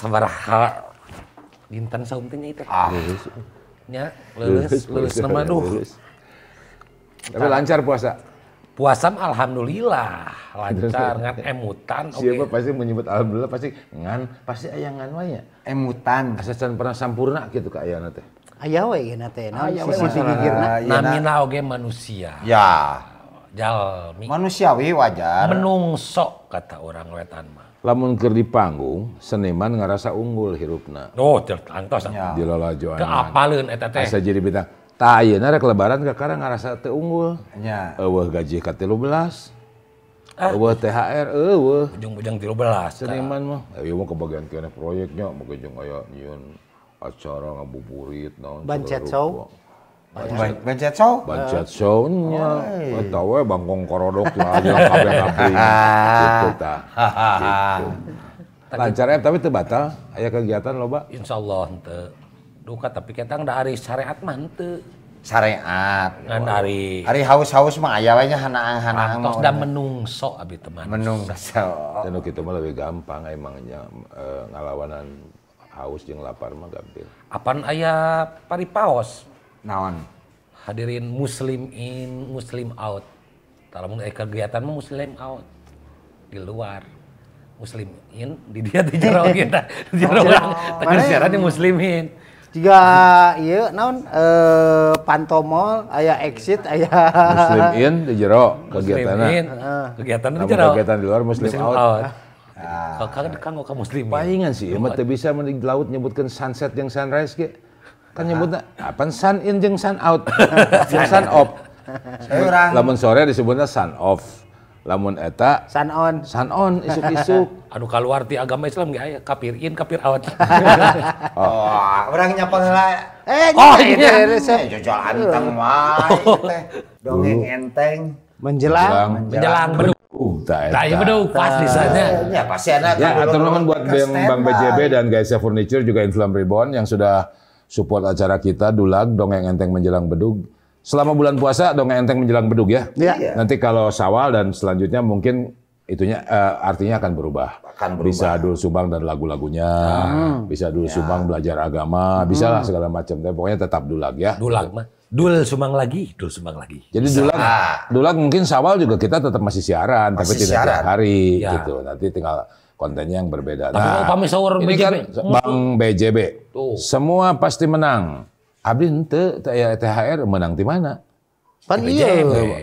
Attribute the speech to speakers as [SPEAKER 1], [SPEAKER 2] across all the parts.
[SPEAKER 1] sabaraha dinten saumtenya itu ah. Ya, lulus ya lulus lulus, lulus, lulus, tapi lancar puasa puasam alhamdulillah lancar ngan emutan oke okay. siapa
[SPEAKER 2] pasti menyebut alhamdulillah pasti ngan pasti aya ngan wae ya? emutan asasan pernah sampurna gitu kak ayeuna teh
[SPEAKER 1] ayah we geuna teh naon sisi iya, namina nah. oge manusia
[SPEAKER 2] ya
[SPEAKER 1] jalmi manusiawi wajar menungso kata orang wetan mah
[SPEAKER 2] lamun keur di panggung seniman ngerasa unggul hirupna oh
[SPEAKER 1] tertantos ya.
[SPEAKER 2] dilalajoan ke eta teh asa jadi bintang Iya, nara rek lebaran kakara ngarasa teu unggul. Nya. Eueuh gaji ka 13. Ah. Eueuh THR eueuh. Ujung-ujung 13. Seniman mah. Eh, Ieu iya mah kebagian kene proyeknya moga jeung aya nyun, acara ngabuburit naon. Bancet show. Bancet show? Bancet show nya. Tau ya bangkong korodok lah aja kabeh kapri. Gitu ta.
[SPEAKER 1] ya, gitu. eh, tapi teu batal aya kegiatan loba. Allah henteu duka tapi kita nggak hari syariat mantu
[SPEAKER 2] syariat kan hari hari haus haus mah ayah wanya hana hana terus dan
[SPEAKER 1] menungso abi teman menungso
[SPEAKER 2] dan gitu mah lebih gampang emangnya e, ngalawanan haus yang lapar mah gampil
[SPEAKER 1] apaan ayah paos naon hadirin muslim in muslim out kalau mau kegiatan mah muslim out di luar muslimin di dia di jero kita di oh, jero orang tekan ya? siaran di muslimin
[SPEAKER 3] jika iya naon eh pantomol ayah exit ayah muslim
[SPEAKER 2] in di jero kegiatan kegiatan di jero kegiatan di luar muslim, muslim out, out.
[SPEAKER 1] Ah. Kau kan kan ke muslim ya? palingan sih emang tidak
[SPEAKER 2] bisa di laut nyebutkan sunset yang sunrise ke, kan nyebutnya apa sun in jeng sun out sun off lamun sore disebutnya sun off lamun eta
[SPEAKER 1] sanon sanon isuk-isuk anu keluar ti agama Islam gak ya kapirin kapir awat oh orang nyapa lah
[SPEAKER 3] eh oh iya eh, jual
[SPEAKER 1] anteng
[SPEAKER 2] mah oh. dongeng
[SPEAKER 4] enteng
[SPEAKER 2] menjelang menjelang bedug. Nah, ya
[SPEAKER 1] pas pasti
[SPEAKER 4] sana. Ya pasti ada. Ya, atau teman buat Bang BJB
[SPEAKER 2] dan Guys Furniture juga Inflam Reborn yang sudah support acara kita Dulag Dongeng Enteng Menjelang Bedug selama bulan puasa dongeng enteng menjelang beduk ya. Iya. iya. Nanti kalau Sawal dan selanjutnya mungkin itunya uh, artinya akan berubah. Akan berubah. Bisa dulu sumbang dan lagu-lagunya, hmm. bisa dulu ya. sumbang belajar agama, hmm. bisa lah segala macam. Tapi pokoknya tetap dulag ya. Dulag
[SPEAKER 1] mah. Dul sumbang lagi, Dul sumbang lagi. Jadi bisa.
[SPEAKER 2] dulag, ah. mungkin Sawal juga kita tetap masih siaran, masih tapi tidak siaran. tiap hari ya. gitu. Nanti tinggal kontennya yang berbeda. Tapi nah, kalau ini BJB. kan Bang BJB, Tuh. semua pasti menang. Abdi ente THR ya, menang di mana? Pan iya. iya.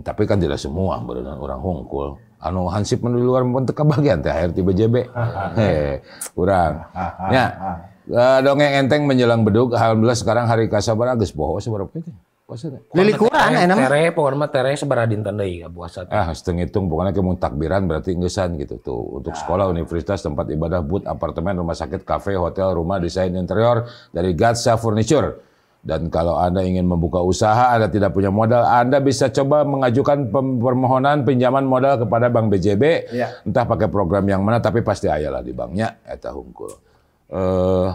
[SPEAKER 2] Tapi kan tidak semua berenang orang hongkul. Anu hansip di luar pun teka bagian THR tiba JB. Kurang. Ya. Eh, dongeng enteng menjelang beduk, alhamdulillah sekarang hari kasabar agus bohong seberapa itu
[SPEAKER 1] puasa teh. Lili kurang enak. Tere pokoknya mah tere seberapa dinten deui puasa
[SPEAKER 2] Ah, hitung-hitung pokoknya kamu takbiran berarti ngesan gitu tuh. Untuk ah. sekolah, universitas, tempat ibadah, booth, apartemen, rumah sakit, kafe, hotel, rumah, desain interior dari Gatsa Furniture. Dan kalau Anda ingin membuka usaha, Anda tidak punya modal, Anda bisa coba mengajukan permohonan pinjaman modal kepada Bank BJB. Ya. Entah pakai program yang mana, tapi pasti ayalah di banknya. Eta hungkul. Uh, eh,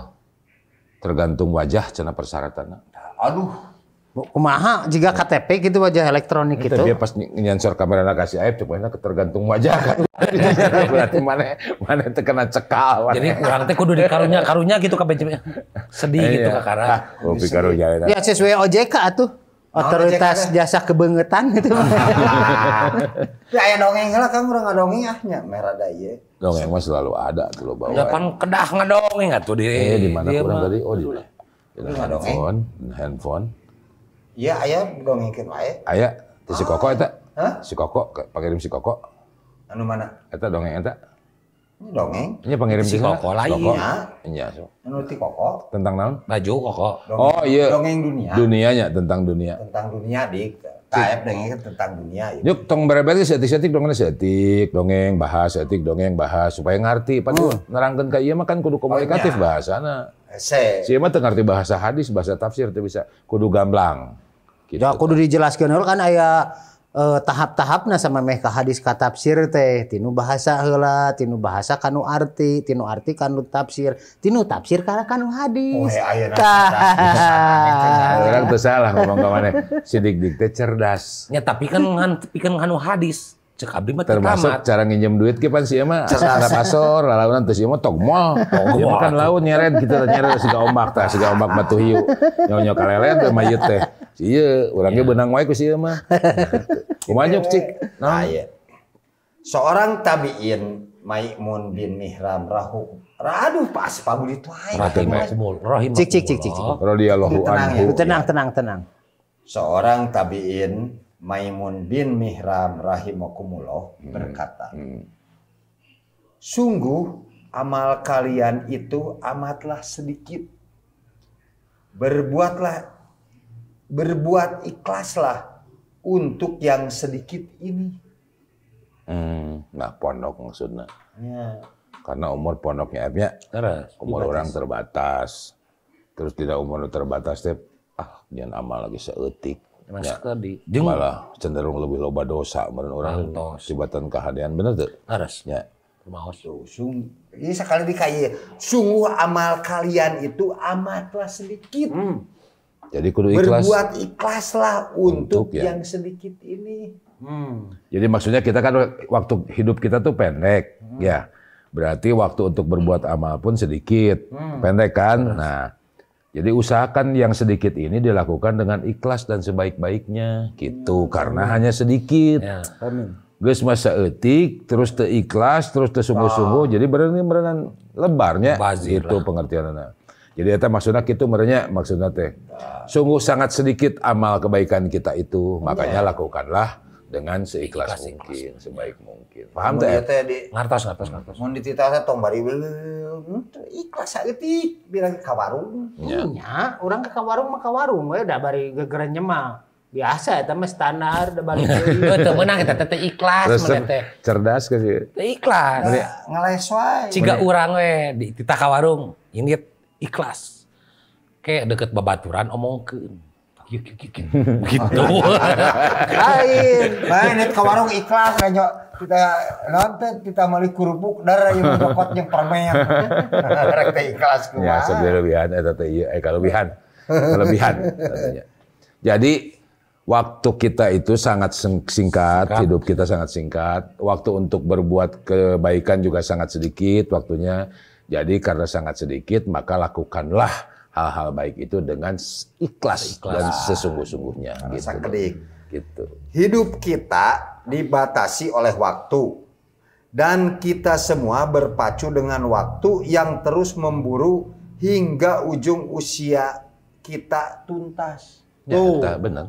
[SPEAKER 2] tergantung wajah cina persyaratan. Aduh, kumaha jika KTP gitu wajah elektronik itu, dia pas nyansor kamera kasih aib coba ketergantung wajah kan
[SPEAKER 1] berarti mana mana terkena cekal jadi orang teh kudu dikarunya karunya gitu kabeh sedih iya. gitu iya. kakara
[SPEAKER 5] kopi ah, karunya ya, ya
[SPEAKER 3] sesuai OJK atuh oh, otoritas ya. jasa kebengetan gitu
[SPEAKER 2] ya aya
[SPEAKER 4] dongeng lah kan urang ngadongeng ah nya merah daye.
[SPEAKER 2] dongeng mah selalu ada tuh lo bawa ya kedah ngadongeng atuh di eh, di mana kurang tadi oh di handphone handphone
[SPEAKER 4] Iya, ayah dong ngikut wae.
[SPEAKER 2] Ayah, di si Koko itu ah. Hah? Si Koko, pangirim si Koko. Anu mana? itu dongeng itu dongeng. Ini pengirim si Koko lagi Koko. Iya. iya.
[SPEAKER 4] Anu ti Koko.
[SPEAKER 2] Tentang naon? Baju Koko. oh iya. Dongeng dunia. Dunianya tentang dunia. Tentang
[SPEAKER 4] dunia di KF dongeng tentang dunia.
[SPEAKER 2] Yuk, tong berapa sih setik setik dongeng setik dongeng bahas setik dongeng bahas supaya ngerti. Padahal oh. hmm. nerangkan kayak iya mah kan kudu komunikatif bahasana. Nah, Si iya mah tengerti bahasa hadis, bahasa tafsir tapi bisa kudu gamblang. Gitu, ya kudu dijelaskan dulu kan ayah eh, tahap-tahapnya sama
[SPEAKER 3] mereka hadis ka tafsir teh tinu bahasa heula tinu bahasa kanu arti tinu arti kanu tafsir tinu tafsir karena kanu hadis oh,
[SPEAKER 5] ayeuna
[SPEAKER 2] salah ngomong ka mana sidik dik teh cerdas
[SPEAKER 1] ya tapi kan ngan tapi kan kanu hadis cek abdi mah
[SPEAKER 2] termasuk cara nginjem duit ke pan sih mah cara pasor nanti terus mah tog mall iya, kan laut nyeret kita gitu, nyeret si ombak tah siga ombak batu hiu nyonyo kalelen teh mayit teh ieu iya, urang ge iya. benang wae ku sieun kumanyuk cik nah,
[SPEAKER 4] nah iya seorang tabiin Maimun bin Mihram Rahu Raduh pas pabuli itu aja. Rahim. Cik cik cik cik. Radhiyallahu anhu. Tenang tenang tenang. Seorang tabiin Maimun bin Mihram rahimakumullah hmm. berkata, hmm. Sungguh amal kalian itu amatlah sedikit. Berbuatlah berbuat ikhlaslah untuk yang sedikit ini.
[SPEAKER 2] Hmm, nah pondok maksudnya. Ya. Karena umur pondoknya Abnya, umur orang terbatas. Terus tidak umur terbatas, tapi ah jangan amal lagi seetik Emang ya. di Jeng, malah cenderung lebih loba dosa menurut orang sibatan kehadian bener tuh. Harus. Ya.
[SPEAKER 4] Maos. Sung, ini sekali dikaya. Sungguh amal kalian itu amatlah sedikit. Hmm.
[SPEAKER 2] Jadi kudu ikhlas. Berbuat
[SPEAKER 4] ikhlaslah untuk, untuk ya. yang sedikit ini. Hmm.
[SPEAKER 2] Jadi maksudnya kita kan waktu hidup kita tuh pendek, hmm. ya. Berarti waktu untuk berbuat amal pun sedikit, hmm. pendek kan. Nah, jadi usahakan yang sedikit ini dilakukan dengan ikhlas dan sebaik-baiknya gitu hmm. karena hanya sedikit. Ya. Amin. masa etik, terus ikhlas terus te sungguh sungguh Jadi berani berenan lebarnya Bazir itu pengertiannya. Jadi eta maksudnya itu merenya maksudnya teh. Sungguh sangat sedikit amal kebaikan kita itu, iya. makanya ya. lakukanlah dengan seikhlas Ikhlas, mungkin, ikhlas. Iya. sebaik mungkin. Paham tuh? Ya? ya di ngartos ngartos ngartos.
[SPEAKER 4] Mun ditita teh tong bari ikhlas saeutik bilang ke warung. Nya, ya, orang ke warung mah ke warung
[SPEAKER 3] udah da bari gegeran nyemal, biasa ya, mah standar udah bari Itu menang kita ya, tetap
[SPEAKER 4] ikhlas
[SPEAKER 1] Terus ya,
[SPEAKER 2] Cerdas ke sih.
[SPEAKER 4] ikhlas. Ngeles nah,
[SPEAKER 2] Ciga
[SPEAKER 1] orang we dititah ke warung, ini ikhlas. Kayak deket babaturan omongkeun.
[SPEAKER 5] gitu. Lain, lain ke warung
[SPEAKER 4] ikhlas aja kita nonton kita meli kerupuk darah yang dapat yang
[SPEAKER 5] permen. Rek teh ikhlas kuat. Ya ah.
[SPEAKER 2] sebelebihan eta eh, teh ieu iya, eh kelebihan. katanya. Jadi waktu kita itu sangat singkat, singkat, hidup kita sangat singkat. Waktu untuk berbuat kebaikan juga sangat sedikit waktunya. Jadi karena sangat sedikit maka lakukanlah hal-hal baik itu dengan ikhlas, ikhlas. dan sesungguh-sungguhnya. Gitu. Keding. gitu. Hidup kita dibatasi
[SPEAKER 4] oleh waktu dan kita semua berpacu dengan waktu yang terus memburu hingga ujung usia kita tuntas.
[SPEAKER 2] Ya, oh. kita benar.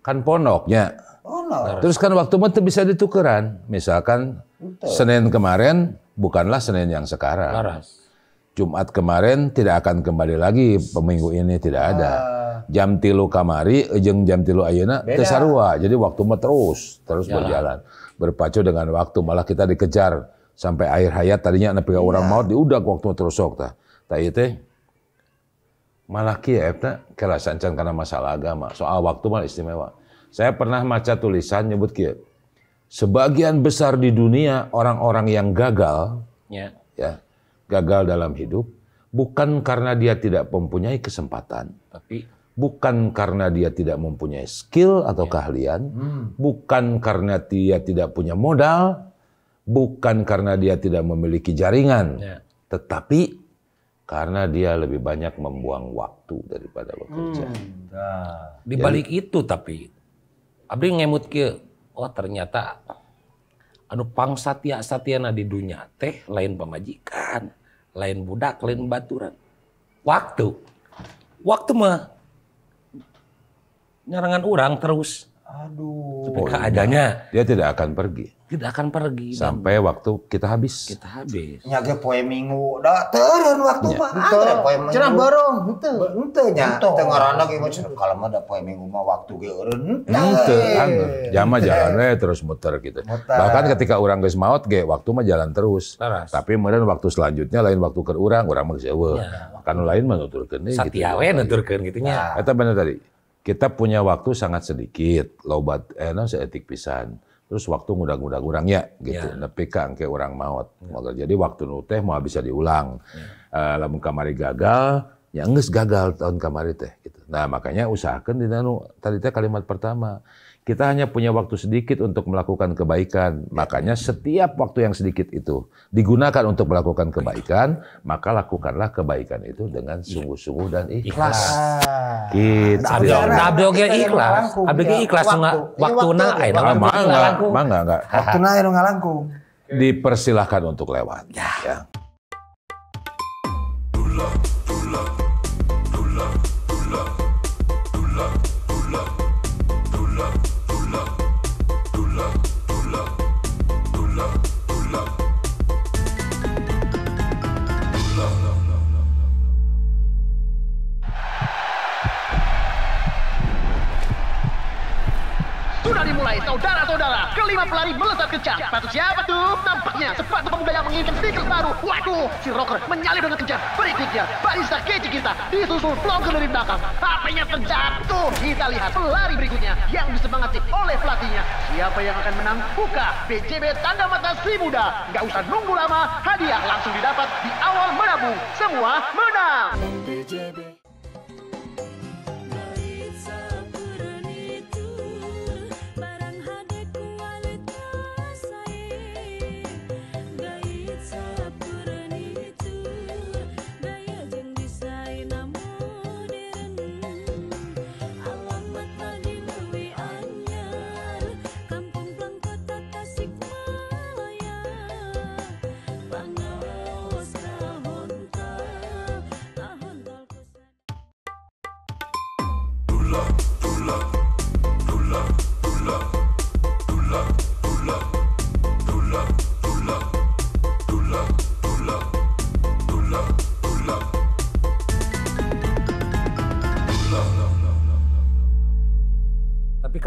[SPEAKER 2] Kan ponoknya. Ponok. Terus kan waktu itu bisa ditukeran. Misalkan Betul. Senin kemarin bukanlah Senin yang sekarang. Laras. Jumat kemarin tidak akan kembali lagi peminggu ini tidak ada. Ah. jam tilu kamari jeng jam tilu ayana tersarua Jadi waktu terus terus Yalah. berjalan. Berpacu dengan waktu malah kita dikejar sampai akhir hayat tadinya nepi ya. orang iya. maut diudak waktu terus sok tah. teh malah kieu eta kira sancan karena masalah agama. Soal waktu malah istimewa. Saya pernah maca tulisan nyebut kieu. Sebagian besar di dunia orang-orang yang gagal ya. ya gagal dalam hidup bukan karena dia tidak mempunyai kesempatan, tapi bukan karena dia tidak mempunyai skill atau yeah. keahlian, hmm. bukan karena dia tidak punya modal, bukan karena dia tidak memiliki jaringan, yeah. tetapi karena dia lebih banyak membuang waktu daripada hmm,
[SPEAKER 5] bekerja. Hmm.
[SPEAKER 1] Nah. Di balik itu tapi Abdi ngemut ke, oh ternyata anu pang satya satyana di dunia teh lain pemajikan, lain budak, lain baturan. Waktu. Waktu mah nyarangan orang terus. Aduh. Tapi keadaannya kan dia tidak akan pergi. Tidak akan pergi. Sampai
[SPEAKER 2] bang. waktu kita habis. Kita habis.
[SPEAKER 1] Nyaga poe minggu,
[SPEAKER 2] dah
[SPEAKER 4] turun waktu ya. mah. Ada ah, poe minggu. Cenah barong, henteu. Henteu nya. Teu ngaranna ge mah kalau mah da poe minggu mah waktu ge eureun. Henteu. Iya. Anu. Jama jalan
[SPEAKER 2] we terus muter gitu. Muter. Bahkan ketika orang geus maot ge waktu mah jalan terus. Taras. Tapi meureun waktu selanjutnya lain waktu ke urang, orang mah geus eueuh. Ya. Kan lain mah nuturkeun gitu. Satia we nuturkeun gitu nya. Eta bener tadi kita punya waktu sangat sedikit lobat eh non seetik pisan terus waktu ngudang-ngudang kurang ya gitu yeah. nepi ka orang maut maot yeah. jadi waktu nuteh mau bisa diulang yeah. Ya. uh, lamun kamari gagal ya enggak gagal tahun kamari teh gitu nah makanya usahakan di nanu tadi teh kalimat pertama kita hanya punya waktu sedikit untuk melakukan kebaikan. Makanya setiap waktu yang sedikit itu digunakan untuk melakukan kebaikan, maka lakukanlah kebaikan itu dengan sungguh-sungguh dan ikhlas. ikhlas. Ah. Gitu. Nah, abdoge ikhlas. Abdoge ya. ikhlas waktu, waktu na ayeuna mah enggak enggak Waktu na ayeuna ngalangkung. Dipersilahkan untuk lewat. Ya. ya.
[SPEAKER 6] lima pelari melesat kencang. Patut siapa tuh? Nampaknya sepatu pemuda yang menginginkan sneaker baru. Waduh, si Rocker menyalip dengan kencang. Berikutnya, Barista Keji kita disusul Vlogger dari belakang. HP-nya terjatuh. Kita lihat pelari berikutnya yang disemangati oleh pelatihnya. Siapa yang akan menang? Buka BJB tanda mata si muda. Nggak usah nunggu lama, hadiah langsung didapat di awal menabung. Semua menang.
[SPEAKER 5] BJB.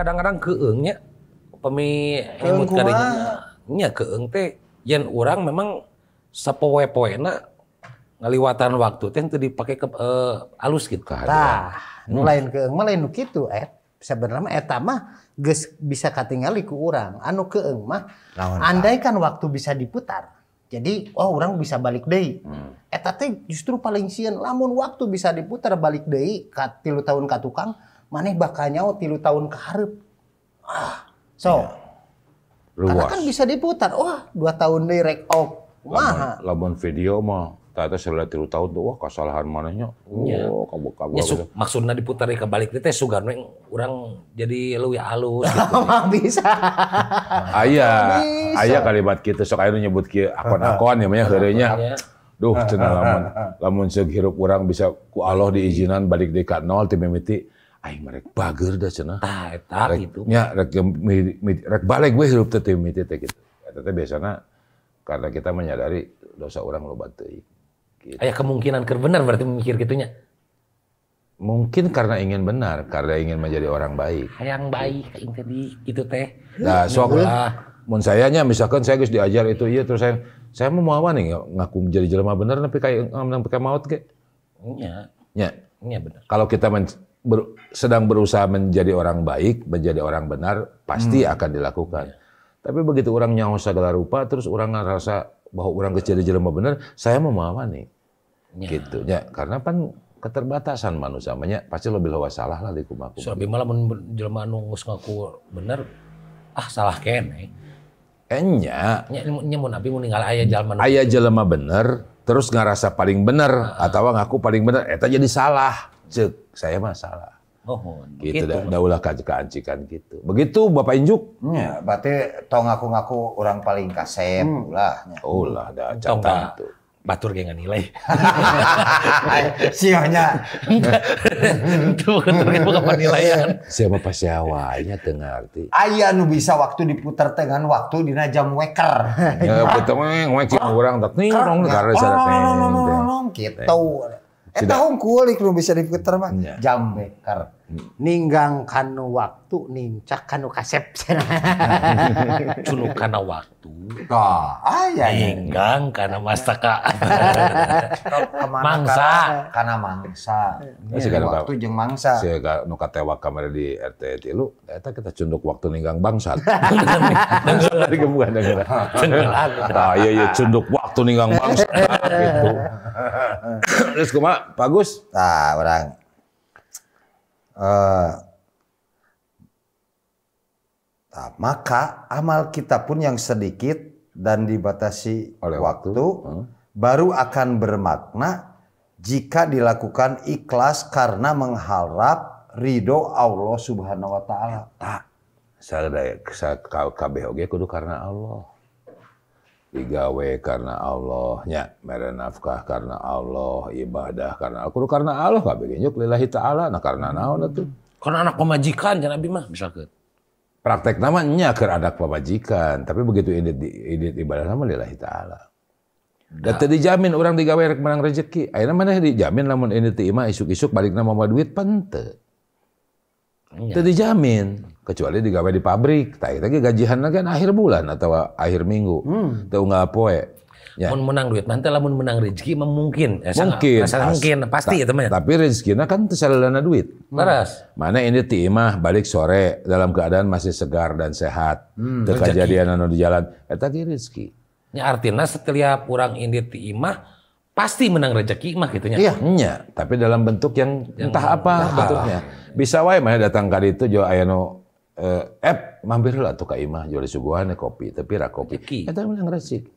[SPEAKER 1] kadang-kadang keengnya pemi imut keeng teh yen orang memang sapoe-poena ngaliwatan waktu teh itu dipakai ke uh, alus gitu kan? hmm. lain keeng
[SPEAKER 3] mah lain gitu eh sebenarnya eta mah geus bisa katingali ku orang anu keeng mah andaikan waktu bisa diputar jadi oh orang bisa balik deui hmm. eta teh justru paling sieun lamun waktu bisa diputar balik deui ka 3 tahun ka tukang maneh bakal nyawa tilu tahun keharap ah so yeah. Luas. Karena kan bisa diputar, wah dua tahun deh rek off. Maha.
[SPEAKER 2] Laman video mah tata setelah tilu tahun tuh wah kesalahan mananya oh kabur kabur ya, ya gitu.
[SPEAKER 1] maksudnya diputar ke balik teh Sugarno yang orang jadi lu ya halus gitu, bisa ayah ayah
[SPEAKER 2] kalimat kita sok ayah nyebut ke akon-akon namanya herenya duh cenah lamun lamun segirup orang bisa ku Allah diizinan balik dekat nol timimiti aing merek bager dah cina. Tah eta gitu. Ya, rek rek balik gue hidup teteh, miteteh teh gitu. Teteh biasanya karena kita menyadari dosa orang lo teuing.
[SPEAKER 1] Gitu. Ayah kemungkinan kebenar benar berarti mikir gitunya.
[SPEAKER 2] Mungkin karena ingin benar, karena ingin menjadi orang baik.
[SPEAKER 1] Yang baik yang tadi itu teh. Nah, soalnya, lah.
[SPEAKER 2] Mun nya misalkan saya guys diajar itu iya terus saya saya mau mau nih ngaku menjadi jelema benar tapi kayak menang pakai maut kayak. Iya. Iya. Iya benar. Kalau kita men ber, sedang berusaha menjadi orang baik, menjadi orang benar, pasti hmm. akan dilakukan. Ya. Tapi begitu orang nyawa segala rupa, terus orang ngerasa bahwa orang kecil jelema benar, saya mau apa nih? Ya. Gitu ya, karena kan keterbatasan manusia manya, pasti lebih lewat salah lah di
[SPEAKER 1] kumaku. So, malah jelema nungus ngaku benar, ah salah kene.
[SPEAKER 2] Enya.
[SPEAKER 1] Nya, nya mun abi ayah ninggal ayah jelema. Ayah
[SPEAKER 2] jelema benar, terus ngerasa paling benar uh atau ngaku paling benar, eh jadi salah cek saya masalah.
[SPEAKER 5] Oh, oh gitu, gitu.
[SPEAKER 2] daulah keancikan gitu. Begitu Bapak Injuk. Hmm. Ya, berarti tong
[SPEAKER 4] ngaku-ngaku orang paling kasep hmm. lah. Oh ya. lah, ada catatan
[SPEAKER 2] itu. Batur gak nilai.
[SPEAKER 1] Sionya.
[SPEAKER 4] Itu batur gak bukan penilaian.
[SPEAKER 2] Siapa pas siawanya tengah arti.
[SPEAKER 4] Ayah nu bisa waktu diputar dengan waktu di jam weker. Ya
[SPEAKER 2] betul Ngomong-ngomong orang tak nih dong negara sana. Gitu. Eta eh,
[SPEAKER 4] hungkul belum bisa diputer mah. Ya. Jam beker.
[SPEAKER 3] Hmm. Ninggang kanu waktu nincak kanu kasep. Nah, Cunu
[SPEAKER 1] kanu waktu. Nah, ninggang iya, iya. Enggang karena iya. masakan. mangsa karena mangsa.
[SPEAKER 4] Segala waktu
[SPEAKER 2] jeung mangsa. Segala nu katewa kamari di RT itu. Ternyata kita cunduk waktu ninggang bangsat. Dari gemukan dengar. Tah ieu iya, cunduk waktu ninggang bangsat gitu. Terus kemak, Pak Gus?
[SPEAKER 4] Tah orang eh, Nah, maka amal kita pun yang sedikit dan dibatasi oleh waktu, waktu hmm. baru akan bermakna jika dilakukan ikhlas karena mengharap
[SPEAKER 2] ridho Allah Subhanahu
[SPEAKER 4] wa taala. Tak.
[SPEAKER 2] kabeh oge kudu karena Allah. Digawe karena Allah, nya mere nafkah karena Allah, ibadah karena Allah, kudu karena Allah kabeh lillahi taala nah karena naon atuh.
[SPEAKER 1] Karena anak pemajikan jeung nabi mah misalkan.
[SPEAKER 2] Praktek namanya ada pemajikan, tapi begitu ini idit ibadah nama lillahi ta'ala. Dan nah. tadi dijamin orang di rek menang rezeki. Akhirnya mana dijamin namun ini tiima isuk-isuk balik nama mau duit pente. Ya. Tadi dijamin kecuali digawe di pabrik. Tapi lagi gajihan kan akhir bulan atau akhir minggu. Hmm. Tuh nggak poe. Ya.
[SPEAKER 1] Mun menang duit, mantel lamun menang rezeki memungkin. Ya, mungkin. sangat, mungkin pasti ya teman. Tapi
[SPEAKER 2] rezekinya kan dana duit. Beres. Hmm. Mana ini timah balik sore dalam keadaan masih segar dan sehat. Hmm, Kejadian anu di jalan eta ya ge rezeki.
[SPEAKER 1] Ya artinya setiap orang ini timah pasti menang rezeki mah gitu Iya,
[SPEAKER 2] nya. Tapi dalam bentuk yang, yang entah apa bentuknya. Bisa wae mah ya datang kali itu jo aya nu eh, mampirlah tuh ke imah jual suguhan ya kopi, tapi rak kopi. Eta menang rezeki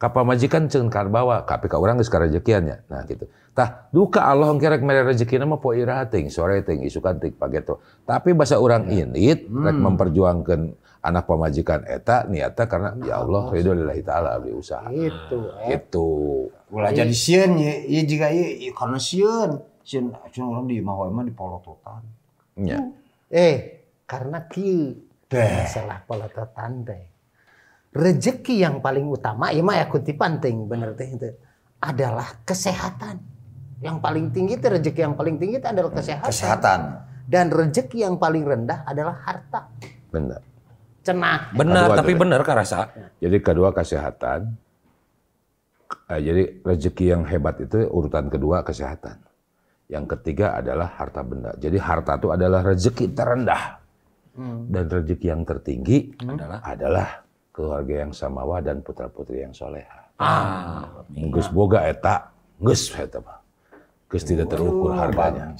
[SPEAKER 2] kapal majikan kan bawa, tapi KPK orang sekarang karajekiannya nah gitu tah duka Allah kerek mere rezekina rezekinya mau irating, sore ting isukan ting pageto tapi bahasa orang ya. ini, hmm. rek memperjuangkan anak pemajikan eta niatnya karena ya ah, Allah ridho lillahi taala beli usaha itu eh. itu ulah iya. jadi sieun
[SPEAKER 4] ye ieu jiga ieu karena sieun sieun acun urang di wae mah di polototan nya eh karena kieu masalah polototan teh
[SPEAKER 3] rezeki yang paling utama ya mah ya kutipan ting benar teh itu adalah kesehatan yang paling tinggi itu rezeki yang paling tinggi itu adalah kesehatan kesehatan dan rezeki yang paling rendah adalah harta benar cenah
[SPEAKER 1] benar kedua, tapi benar rasa ya.
[SPEAKER 2] jadi kedua kesehatan eh, jadi rezeki yang hebat itu urutan kedua kesehatan yang ketiga adalah harta benda jadi harta itu adalah rezeki terendah hmm. dan rezeki yang tertinggi hmm. adalah adalah keluarga yang samawa dan putra putri yang soleha.
[SPEAKER 1] Ah,
[SPEAKER 2] Gus boga eta, Gus eta mah. Gus tidak terukur harganya.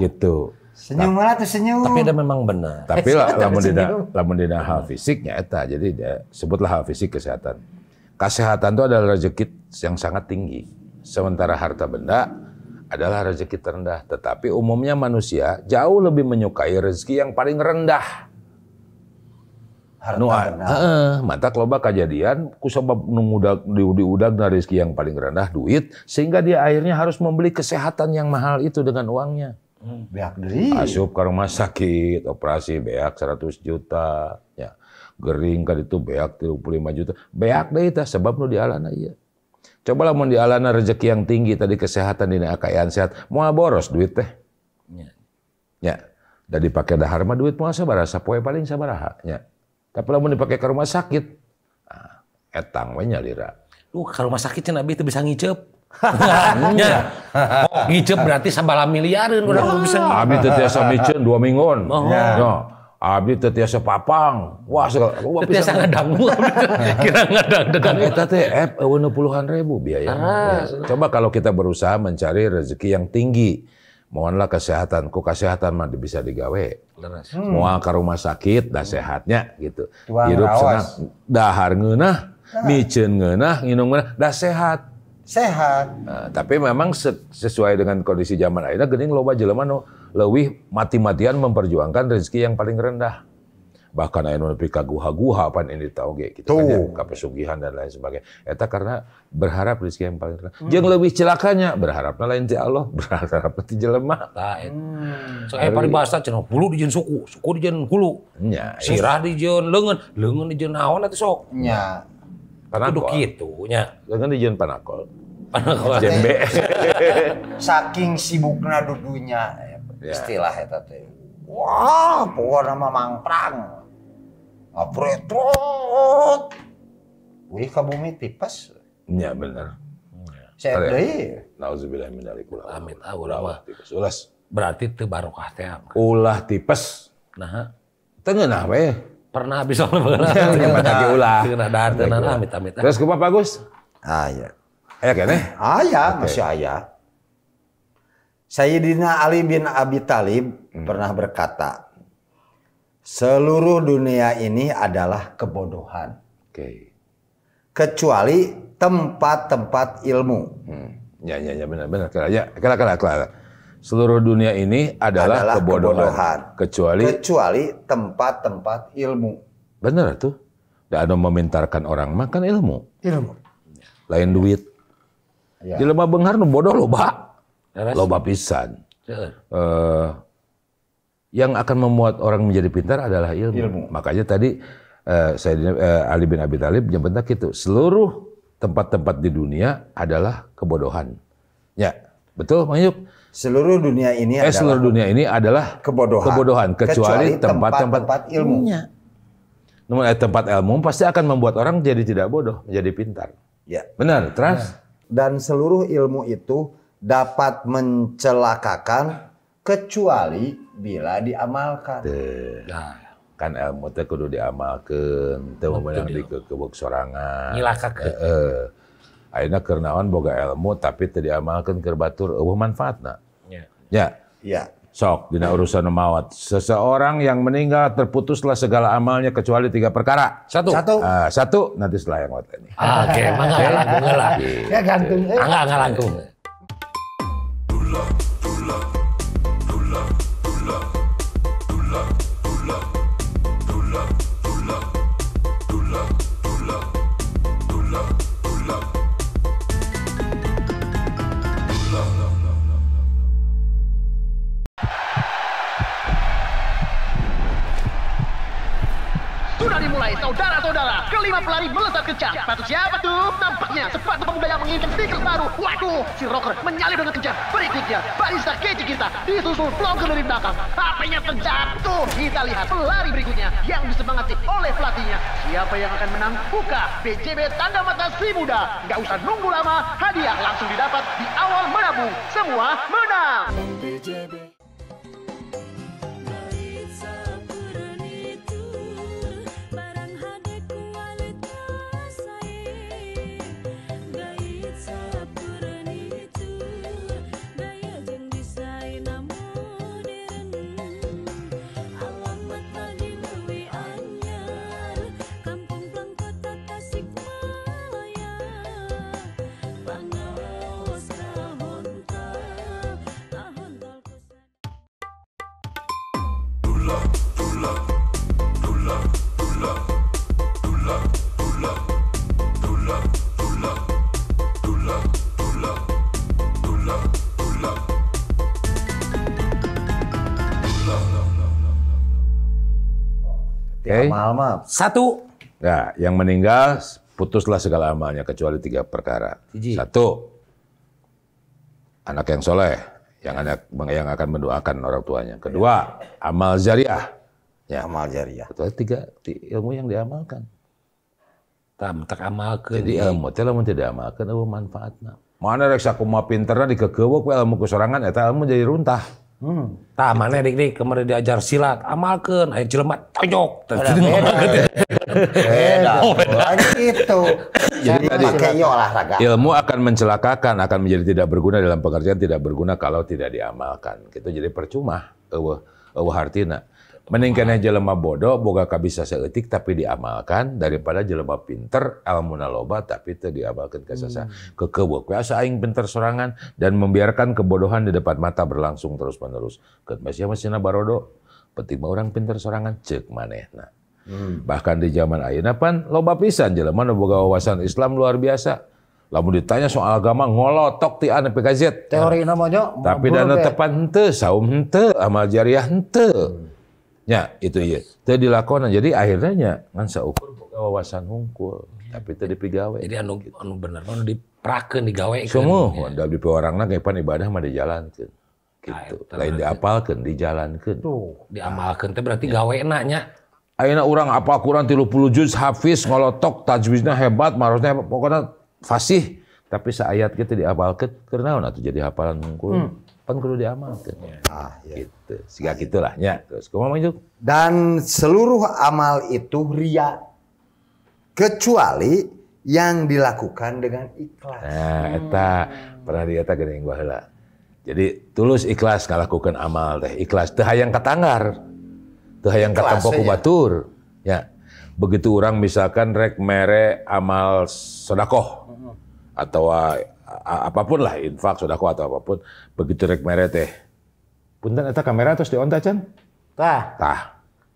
[SPEAKER 2] Gitu.
[SPEAKER 1] Senyum
[SPEAKER 4] lah tuh senyum. Tapi ada
[SPEAKER 2] memang benar. Tapi lah eh, lamun dina lamun dina hal fisiknya eta. Jadi dia, sebutlah hal fisik kesehatan. Kesehatan itu adalah rezeki yang sangat tinggi. Sementara harta benda adalah rezeki terendah. Tetapi umumnya manusia jauh lebih menyukai rezeki yang paling rendah nu uh, mata loba kejadian ku sebab diudak dari rezeki yang paling rendah duit sehingga dia akhirnya harus membeli kesehatan yang mahal itu dengan uangnya hmm, beak deui asup ke rumah sakit operasi beak 100 juta ya gering kan itu beak 35 juta beak deh itu sebab nu dialana alana iya. coba di dialana rezeki yang tinggi tadi kesehatan ini kekayaan sehat mau boros duit teh ya, ya. da dahar mah duit mau sabar poe paling sabaraha nya tapi lamun dipakai ke rumah sakit, nah, etang we nyalira.
[SPEAKER 1] Lu ke rumah sakit cina Nabi itu bisa ngicep. ya. Iya. Oh, ngicep berarti sabala miliaran udah nah, bisa. Abi teu tiasa miceun
[SPEAKER 2] 2 minggon. Oh. Ya. Abi teu tiasa papang. Wah, segala wah sangat ngadangu. Kira ngadang dengan Eta teh F puluhan ribu biaya. Ah. Coba kalau kita berusaha mencari rezeki yang tinggi mohonlah kesehatanku kesehatan mah bisa digawe
[SPEAKER 1] hmm. mau
[SPEAKER 2] ke rumah sakit dah sehatnya
[SPEAKER 1] gitu Tuang hidup senang
[SPEAKER 2] dahar ngeunah nah. miceun ngeunah nginum dah sehat
[SPEAKER 1] sehat nah,
[SPEAKER 2] tapi memang sesuai dengan kondisi zaman akhirnya gending loba jelema nu lebih mati-matian memperjuangkan rezeki yang paling rendah bahkan ayam mereka guha-guha apa ini tahu gitu kan ya, Tuh. kan kepesugihan dan lain sebagainya eta karena berharap rezeki yang paling rendah hmm. lebih celakanya berharapnya lain ti Allah berharapnya ti jelema tah hmm.
[SPEAKER 1] so eh paribasa cenah hulu di suku suku di hulu
[SPEAKER 2] nya iya. sirah
[SPEAKER 1] di jeung leungeun leungeun di jeung naon sok nya panakol kitu nya leungeun di panakol panakol jembe
[SPEAKER 4] saking sibukna dudunya ya,
[SPEAKER 2] ya. istilah eta teh
[SPEAKER 4] wah wow, pokoknya nama mangprang apretot ah, wih kabumi tipes
[SPEAKER 2] ya benar iya. saya ya nauzubillah min dzalik ah, ulah amin ulah tipes ulas berarti itu barokah teh
[SPEAKER 1] ulah tipes nah tengen ngeunah we pernah bisa lebaran lagi ulah kena dahar teh amit amit ah. terus ke
[SPEAKER 2] bapak Gus ya ayah kene
[SPEAKER 1] ayah,
[SPEAKER 4] masih saya Sayyidina Ali bin Abi Talib hmm. pernah berkata, Seluruh dunia ini adalah kebodohan. Oke. Kecuali tempat-tempat ilmu. Hmm.
[SPEAKER 2] Ya, ya, ya, benar, benar. Ya, kera, kera, kera. Seluruh dunia ini adalah, adalah kebodohan. kebodohan. Kecuali
[SPEAKER 4] kecuali tempat-tempat ilmu.
[SPEAKER 2] Benar tuh. ada memintarkan orang makan ilmu. Ilmu. Lain duit. Ya. Jelema benghar nu bodoh loba. Ya, loba pisan. Ya. uh, yang akan membuat orang menjadi pintar adalah ilmu. ilmu. Makanya tadi uh, eh, saya uh, eh, Ali bin Abi Thalib menyebutnya gitu. seluruh tempat-tempat di dunia adalah kebodohan. Ya, betul Mang Yuk? Seluruh dunia ini eh, adalah seluruh dunia ini adalah kebodohan. Kebodohan kecuali tempat-tempat ilmunya. Namun eh, tempat ilmu pasti akan membuat orang jadi tidak bodoh, menjadi pintar. Ya. Benar, trust.
[SPEAKER 4] Ya. Dan seluruh ilmu itu dapat mencelakakan kecuali bila diamalkan.
[SPEAKER 2] Nah kan ilmu teh kudu diamalkan teu memenang di ke kebuk sorangan ngilah kakek heeh ayeuna keur naon boga ilmu tapi teu diamalkan keur batur eueuh manfaatna Ya, ya ya sok dina urusan maut. seseorang yang meninggal terputuslah segala amalnya kecuali tiga perkara satu satu, uh, satu nanti setelah yang waktu ini ah, oke mangga
[SPEAKER 1] langkung lah ya gantung enggak eh. ah, enggak langkung
[SPEAKER 6] si Rocker menyalip dengan kejar. Berikutnya, Barista Keji kita disusul Vlogger dari belakang. HP-nya terjatuh. Kita lihat pelari berikutnya yang disemangati oleh pelatihnya. Siapa yang akan menang? Buka BJB Tanda Mata Si Muda. Nggak usah nunggu lama, hadiah langsung didapat di awal menabung. Semua menang.
[SPEAKER 5] BJB.
[SPEAKER 2] Okay. Amal maaf. Satu. Ya, yang meninggal putuslah segala amalnya kecuali tiga perkara. Iji. Satu, anak yang soleh, yang anak yang akan mendoakan orang tuanya. Kedua, ya. amal jariah. Ya. Amal jariah. Itu tiga ilmu yang diamalkan. Tam ke Jadi ilmu, kalau mau tidak amalkan, apa manfaatnya. Mana reksa kumah pinternya digegewe ilmu kesorangan, eta ilmu jadi runtah.
[SPEAKER 5] Hmm.
[SPEAKER 1] Tah mana dik dik kemarin diajar silat, amalkan, ayo jelema tojok. Jadi oh, gitu. Jadi tadi olahraga.
[SPEAKER 2] Ilmu akan mencelakakan, akan menjadi tidak berguna dalam pekerjaan tidak berguna kalau tidak diamalkan. Gitu jadi percuma eueuh eueuh hartina. Meningkan aja lemah bodoh boga kabisa seetik tapi diamalkan daripada jelema pinter almuna loba tapi itu diamalkan sasa. Hmm. Kekeuweuk aing pinter sorangan dan membiarkan kebodohan di depan mata berlangsung terus-menerus. Ket masih masina barodo. Penting mah orang pinter sorangan cek manehna. Hmm. Bahkan di zaman ayeuna pan loba pisan jelema boga wawasan Islam luar biasa. Lalu ditanya soal agama ngolotok ti ane PKZ. Teori
[SPEAKER 3] namanya. Tapi dana tepat
[SPEAKER 2] henteu, saum hente amal jariah hente. Hmm. Ya, itu iya. Teu dilakonan. Jadi akhirnya nya ngan saukur
[SPEAKER 1] wawasan hungkul. Iya. Tapi teu dipigawe. Jadi anu anu bener anu diprakeun digawekeun. Semua
[SPEAKER 2] ya. da dipiwarangna kapan ibadah mah dijalankeun. Gitu. Lain diapalkan, dijalankan. Tuh,
[SPEAKER 1] diamalkeun teh berarti ya.
[SPEAKER 2] gawena orang apa urang tiga Quran 30 juz hafiz ngolotok tajwidnya hebat, marosnya pokoknya fasih. Tapi seayat kita diapalkan, karena itu jadi hafalan hungkul. Hmm. Pan kudu diamalkan. Iya. Ah, ya. gitu. Sehingga ah, gitulah ya.
[SPEAKER 4] Terus itu. Dan seluruh amal itu ria
[SPEAKER 2] kecuali
[SPEAKER 4] yang dilakukan dengan ikhlas.
[SPEAKER 2] Nah, eta hmm. pernah tak eta gue baheula. Jadi tulus ikhlas ngalakukan amal teh, ikhlas teh hayang katanggar. Teh hayang katempo ku iya. batur. Ya. Begitu orang misalkan rek mere amal sedekah atau apapun lah infak sudah kuat atau apapun begitu rek mere punten eta kamera terus dionta cen tah tah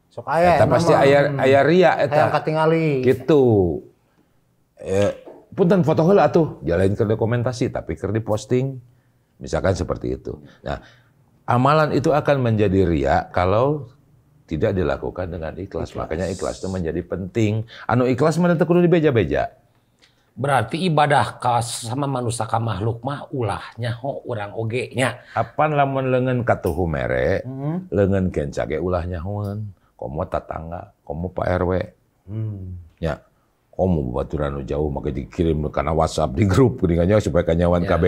[SPEAKER 1] sok aya eta pasti aya aya
[SPEAKER 2] ria eta hayang katingali gitu e, punten foto heula atuh jalan ke dokumentasi tapi ke di posting misalkan seperti itu nah amalan itu akan menjadi ria kalau tidak dilakukan dengan ikhlas. ikhlas. Makanya ikhlas itu menjadi penting. Anu ikhlas mana di beja beja
[SPEAKER 1] Berarti ibadah kas sama manusia makhluk mah ulahnya ho orang oge
[SPEAKER 2] nya. Kapan lamun lengan katuhu mere, hmm. lengan kencage ulahnya hoan. Komo tatangga, komo Pak RW. Hmm. Ya, komo baturan jauh maka dikirim karena WhatsApp di grup keningannya supaya kanyawan ya. KB.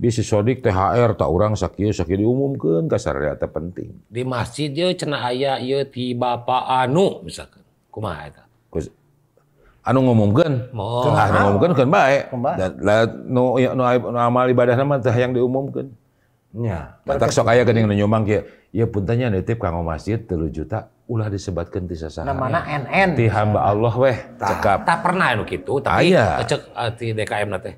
[SPEAKER 2] Di Sodik THR tak orang sakieu umum diumumkeun ka syariat penting.
[SPEAKER 1] Di masjid ieu cina aya ieu tiba pak Anu misalkan. Kumaha itu
[SPEAKER 2] anu ngumumkan oh. anu ngumumkan kan baik dan lah nu ya, nu nu amal ibadah nama teh yang diumumkan nya tak sok aya geuning nu nyumbang kieu ya puntanya nitip kanggo masjid 3 juta ulah disebatkeun ti sasaha Mana NN ti hamba Allah weh cekap tak
[SPEAKER 1] pernah anu kitu tapi cek eh, ti DKM na teh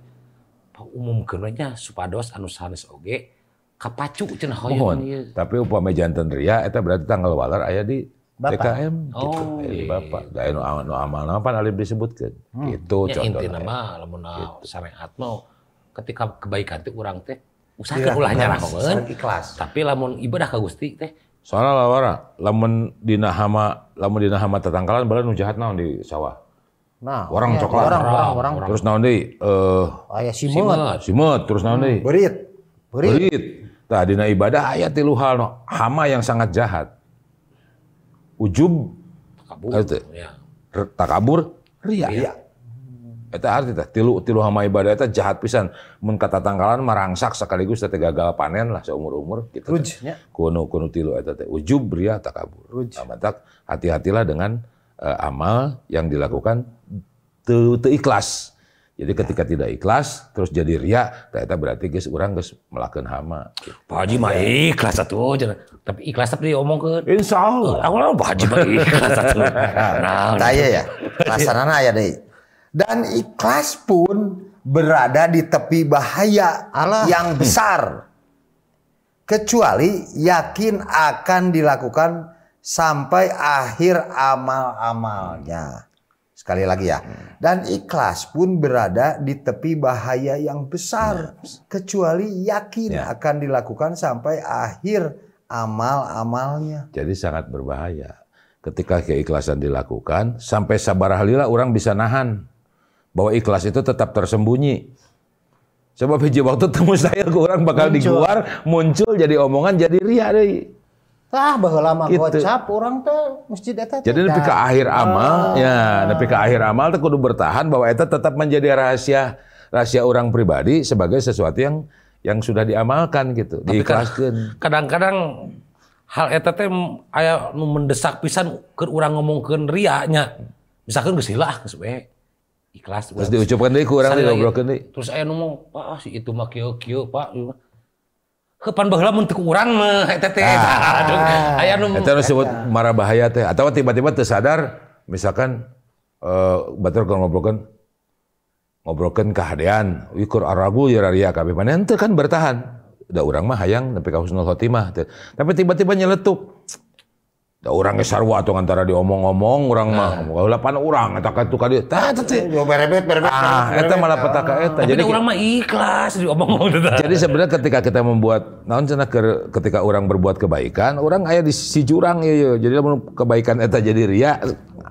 [SPEAKER 1] umumkeun we nya supados anu sanes oge kapacu cenah hoyong
[SPEAKER 2] tapi upama janten ria eta berarti tanggal walar aya di Bapak. TKM gitu, oh, iya. Bapak. Da anu anu amal nama pan alih disebutkeun. Hmm. Gitu ya, contohnya. Intina mah lamun uh, gitu.
[SPEAKER 1] syariat mah ketika kebaikan teh urang teh usah iya, ulah nyarakeun. Ikhlas. Tapi lamun ibadah ka Gusti teh
[SPEAKER 2] soalnya lawara lamun dina hama lamun dina hama tetangkalan bala nu jahat naon di sawah.
[SPEAKER 1] Nah, orang iya, coklat. Orang, orang, orang, orang. Terus
[SPEAKER 2] naon di, Eh, uh, ah, aya simeut. Simeut terus naon di Berit. Berit. Berit. Nah, dina ibadah aya tilu hal no. hama yang sangat jahat ujub
[SPEAKER 1] takabur ya.
[SPEAKER 2] takabur ria ya. Eta arti teh tilu tilu hama ibadah eta jahat pisan mun kata tangkalan marangsak sekaligus teh gagal panen lah seumur-umur gitu. Ruj ya. Kuno kuno tilu eta teh ujub ria takabur. Ruj. Amatak hati-hatilah dengan uh, amal yang dilakukan teu teu ikhlas. Jadi ketika tidak ikhlas terus jadi ria, ternyata berarti guys orang
[SPEAKER 1] guys melakukan hama. Pak Haji mah iya. ikhlas satu aja. Tapi ikhlas tapi diomong ke. Insya Allah. Aku lah Pak Haji mah ikhlas satu.
[SPEAKER 4] Nah, saya ya.
[SPEAKER 1] Rasanya ya deh.
[SPEAKER 4] Dan ikhlas pun berada di tepi bahaya Allah. yang besar. Kecuali yakin akan dilakukan sampai akhir amal-amalnya. Sekali lagi ya. Hmm. Dan ikhlas pun berada di tepi bahaya yang besar. Ya. Kecuali yakin ya. akan dilakukan sampai akhir amal-amalnya.
[SPEAKER 2] Jadi sangat berbahaya. Ketika keikhlasan dilakukan, sampai sabar halilah orang bisa nahan. Bahwa ikhlas itu tetap tersembunyi. Sebab hiji waktu temu saya ke orang bakal muncul. diguar, muncul jadi omongan, jadi ria deh.
[SPEAKER 3] Tah bahwa lama gitu. gocap orang teh masjid eta Jadi nepi ke akhir ah. amal oh. ya,
[SPEAKER 2] nepi ke akhir amal teh kudu bertahan bahwa eta tetap menjadi rahasia rahasia orang pribadi sebagai sesuatu yang yang sudah diamalkan gitu, Tapi
[SPEAKER 1] Kadang-kadang hal eta teh aya nu mendesak pisan keur urang ngomongkeun ria nya. Misalkan geus hilah, ah, geus we. Ikhlas. Terus diucapkan deui ku urang ke deui. Terus aya nu mau, "Pak, ah, si itu mah kieu kieu, Pak." pan baheula untuk teu urang mah teteh teh ah. aya nu eta
[SPEAKER 2] disebut marah bahaya teh Atau tiba-tiba tersadar, sadar misalkan eh batur kalau ngobrolkeun ngobrolkeun kahadean ukur aragu ya raria kabeh panen teu kan bertahan udah urang mah hayang tapi ka husnul khotimah tapi tiba-tiba nyeletuk orangnya sarwa tuh antara diomong-omong orang mah kalau nah. delapan orang eta katuka dia tah teh yo
[SPEAKER 1] berebet berebet ah eta malah petaka eta jadi orang mah ikhlas diomong-omong hmm. jadi sebenarnya
[SPEAKER 2] ketika kita membuat naon cenah ketika orang berbuat kebaikan orang aya di si jurang ya jadi lamun kebaikan eta jadi ria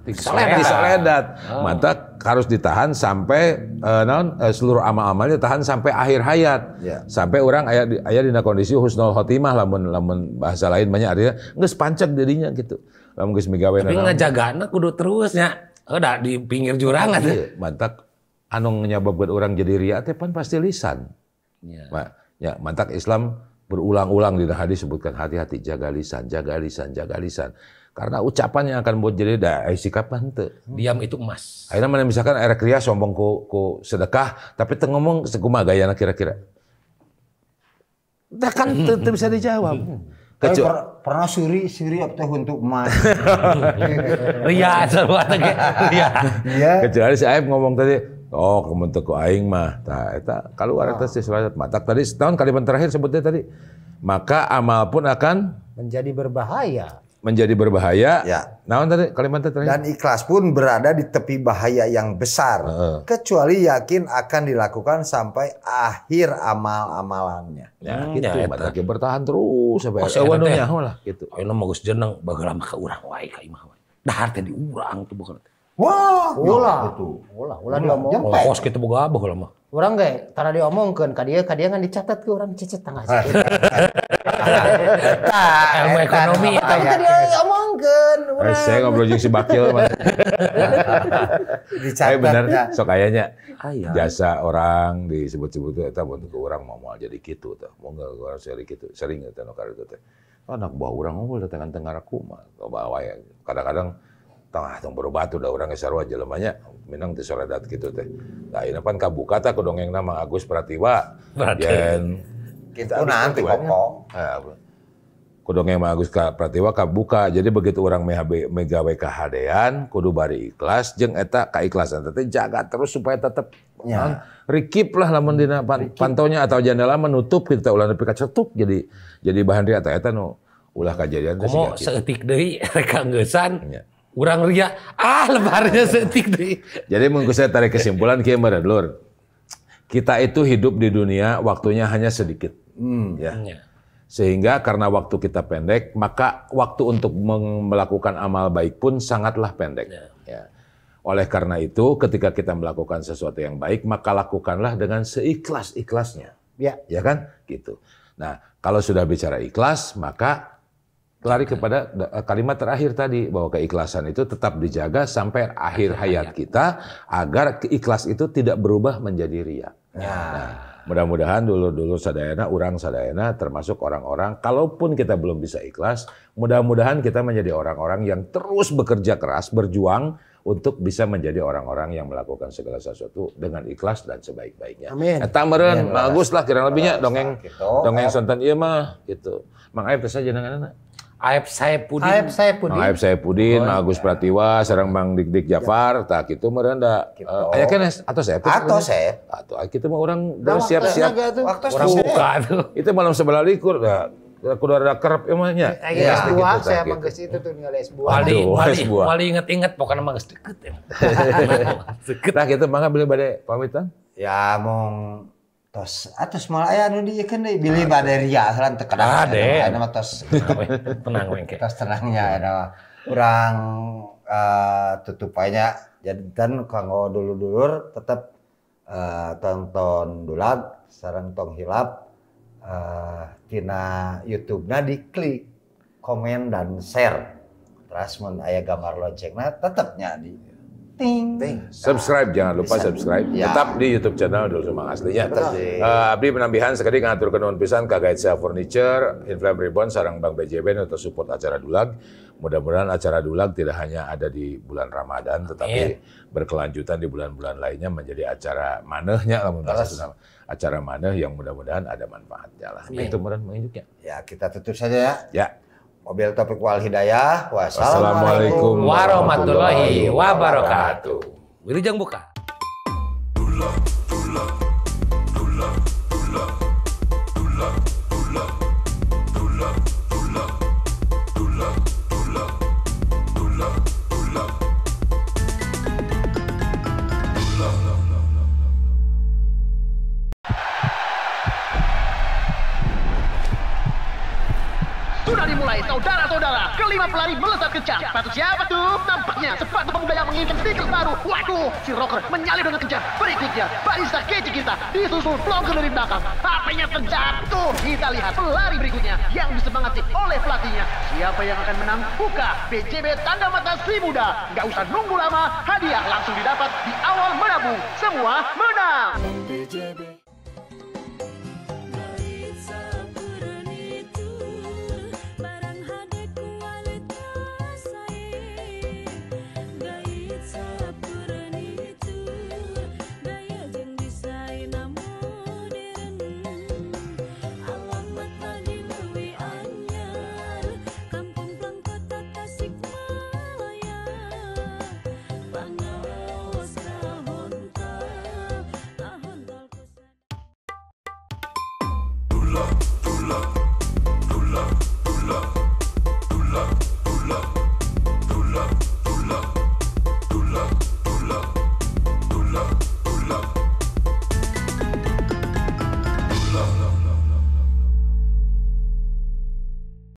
[SPEAKER 2] Diseledat. Diseledat. Oh. Mata harus ditahan sampai uh, eh, non uh, eh, seluruh amal-amalnya tahan sampai akhir hayat. Yeah. Sampai orang ayah ayah dina kondisi husnul khotimah lamun lamun bahasa lain banyak artinya geus pancek dirinya gitu. Lamun geus migawe Tapi ngajagana
[SPEAKER 1] kudu terus nya. Udah oh, di pinggir jurang atuh. Iya,
[SPEAKER 2] mantak anu nyababkeun orang jadi ria teh pan pasti lisan. Ya. Ma, ya mantak Islam berulang-ulang di hadis sebutkan hati-hati jaga lisan, jaga lisan, jaga lisan. Karena ucapan yang akan buat jadi dah sikap henteu.
[SPEAKER 1] Diam itu emas. Akhirnya mana
[SPEAKER 2] misalkan era kria sombong ku, ku sedekah tapi tengomong ngomong gaya anak kira-kira. Dah
[SPEAKER 4] kan tetap bisa dijawab. Hmm. Kecuali pernah suri suri apa untuk emas.
[SPEAKER 2] Ria coba tadi. Ria. Iya. Kecuali si Aib ngomong tadi, Oh, kamu ku aing mah. tak kalau orang eta si ah. surat mata tadi setahun kalimat terakhir sebutnya tadi. Maka amal pun akan
[SPEAKER 4] menjadi berbahaya
[SPEAKER 2] menjadi berbahaya. Ya. Nah, tadi kalimatnya terakhir.
[SPEAKER 4] Dan ikhlas pun berada di tepi bahaya yang besar, uh. kecuali yakin akan dilakukan sampai akhir amal-amalannya.
[SPEAKER 2] Ya, hmm, gitu. Ya, bertahan terus sampai oh, ewan ya. lah
[SPEAKER 1] gitu. Ayeuna mah geus jeneng bageula mah ka urang wae ka imah wae. Dahar teh diurang tuh bukan.
[SPEAKER 2] Wah, ulah
[SPEAKER 1] itu. Ulah, ulah dia mau. Yang pos kita boga bageula mah
[SPEAKER 3] orang kayak tara diomongkan ka kadia ka kan dicatat ke orang cicit tengah
[SPEAKER 2] sih ilmu kan, ekonomi kan. tapi tadi diomongkan
[SPEAKER 5] eh, saya ngobrol jeung si bakil mah
[SPEAKER 2] dicatat bener sok kayaknya ah, iya. jasa orang disebut-sebut itu, tapi ke orang mau mau jadi gitu tuh mau nggak orang sering gitu sering eta nukar itu teh oh, anak buah orang ngobrol tengah-tengah aku mah kan bawa ya kadang-kadang tengah tong berobat udah orang aja jelemanya minang sore soradat gitu teh. Nah ini pan kabuka kata ke dongeng nama Agus Pratiwa. dan kita nanti pokok. yang dongeng Agus Pratiwa kabuka. Jadi begitu orang megawe kahadean, kudu bari ikhlas jeng eta ikhlas Tapi jaga
[SPEAKER 1] terus supaya tetap
[SPEAKER 2] ya. rikip lah lamun dina pan, pantonya atau jendela menutup kita gitu ulah nepi ka jadi jadi bahan dia eta eta nu ulah kajadian teh. Komo
[SPEAKER 1] deh, deui rek ya. Urang ria, ah lebarnya setik deh.
[SPEAKER 2] Jadi mungkin saya tarik kesimpulan kia Lur. Kita itu hidup di dunia waktunya hanya sedikit. Hmm. Ya. Iya. Sehingga karena waktu kita pendek, maka waktu untuk melakukan amal baik pun sangatlah pendek. Ya. Ya. Oleh karena itu, ketika kita melakukan sesuatu yang baik, maka lakukanlah dengan seikhlas-ikhlasnya. Ya. ya kan? Gitu. Nah, kalau sudah bicara ikhlas, maka lari kepada eh, kalimat terakhir tadi bahwa keikhlasan itu tetap dijaga sampai akhir, akhir hayat, hayat kita agar keikhlas itu tidak berubah menjadi ria. Ya. Nah, mudah-mudahan dulu-dulu sadayana, orang sadayana termasuk orang-orang kalaupun kita belum bisa ikhlas, mudah-mudahan kita menjadi orang-orang yang terus bekerja keras, berjuang untuk bisa menjadi orang-orang yang melakukan segala sesuatu dengan ikhlas dan sebaik-baiknya. Amin. Eta eh, meren, bagus lah kira lebihnya dongeng gitu. dongeng sonten ieu iya mah gitu. Mang Aib teh anak Aep Saepudin. Aep Saepudin. Aep Saepudin, oh, iya. Agus ya. Pratiwa, Serang Bang Dik Dik iya. Jafar, ya. tak itu merenda. da. Gitu. Uh, kan atau saya? Atau saya? Atau kita mau orang udah siap-siap.
[SPEAKER 4] Waktu buka
[SPEAKER 2] tuh. Itu malam sebelah likur Aku udah ada kerap emangnya. Ya, Gitu, 2 saya emang
[SPEAKER 4] kesitu itu
[SPEAKER 3] tuh
[SPEAKER 1] ningali sebuah. 2 Wali, wali, wali inget-inget pokoknya emang geus ya. Deket. Nah,
[SPEAKER 2] kita gitu, mangga beli badai pamitan. Ya, mau tos
[SPEAKER 1] atus mal aya nu iya
[SPEAKER 2] kan
[SPEAKER 4] deui bilih bade ria teu ada mah tos tenang we tos tenangnya ada kurang uh, eh, aja, jadi kan kanggo dulu dulur tetap uh, eh, tonton dulag sareng tong hilap uh, tina YouTube-na diklik komen dan share terus mun aya gambar loncengna tetapnya di ting. ting.
[SPEAKER 2] Subscribe ah. jangan lupa Bisa. subscribe. Ya. Tetap di YouTube channel Dul Sumang aslinya. Uh, eh, Abdi penambahan sekali ngatur kenuan pisan kagait saya furniture, Inflam Ribbon sarang Bang BJB untuk support acara Dulag. Mudah-mudahan acara Dulag tidak hanya ada di bulan Ramadan tetapi Amin. berkelanjutan di bulan-bulan lainnya menjadi acara manehnya lamun acara maneh yang mudah-mudahan ada manfaatnya lah. Itu mudah menunjuknya. Ya, kita tutup saja ya. Ya. Mobil Topik Wal Hidayah.
[SPEAKER 1] Wassalamualaikum warahmatullahi wabarakatuh. Wilujeng buka.
[SPEAKER 6] Barista keju kita disusul blogger dari belakang. HP-nya terjatuh. Kita lihat pelari berikutnya yang disemangati oleh pelatihnya. Siapa yang akan menang? Buka PJB Tanda Mata Si Muda. Gak usah nunggu lama, hadiah langsung didapat di awal menabung. Semua menang.
[SPEAKER 5] PJB.